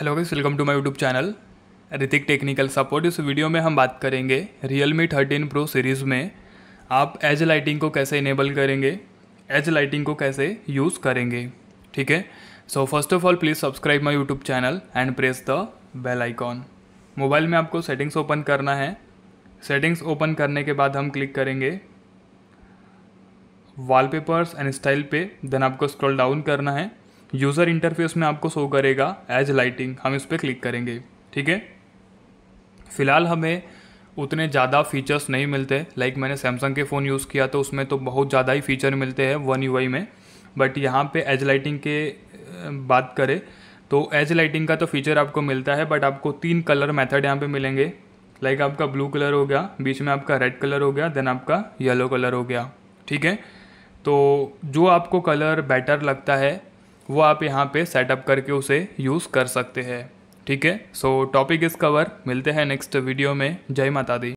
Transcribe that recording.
hello guys welcome to my YouTube channel Hrithik technical support इस video में हम बात करेंगे Realme thirteen pro series में आप एज लाइटिंग को कैसे इनेबल करेंगे एज लाइटिंग को कैसे यूज़ करेंगे ठीक है so first of all please subscribe my YouTube channel and press the bell icon mobile में आपको सेटिंग्स ओपन करना है सेटिंग्स ओपन करने के बाद हम क्लिक करेंगे वॉलपेपर्स एंड स्टाइल पे देन आपको स्क्रॉल डाउन करना है यूज़र इंटरफेस में आपको शो करेगा एज लाइटिंग हम इस पर क्लिक करेंगे ठीक है फ़िलहाल हमें उतने ज़्यादा फीचर्स नहीं मिलते लाइक मैंने सैमसंग के फ़ोन यूज़ किया तो उसमें तो बहुत ज़्यादा ही फीचर मिलते हैं वन यू में बट यहाँ पे एज लाइटिंग के बात करें तो एज लाइटिंग का तो फीचर आपको मिलता है बट आपको तीन कलर मेथड यहाँ पे मिलेंगे लाइक आपका ब्लू कलर हो गया बीच में आपका रेड कलर हो गया देन आपका येलो कलर हो गया ठीक है तो जो आपको कलर बेटर लगता है वो आप यहाँ पे सेटअप करके उसे यूज़ कर सकते हैं ठीक है सो टॉपिक इस कवर मिलते हैं नेक्स्ट वीडियो में जय माता दी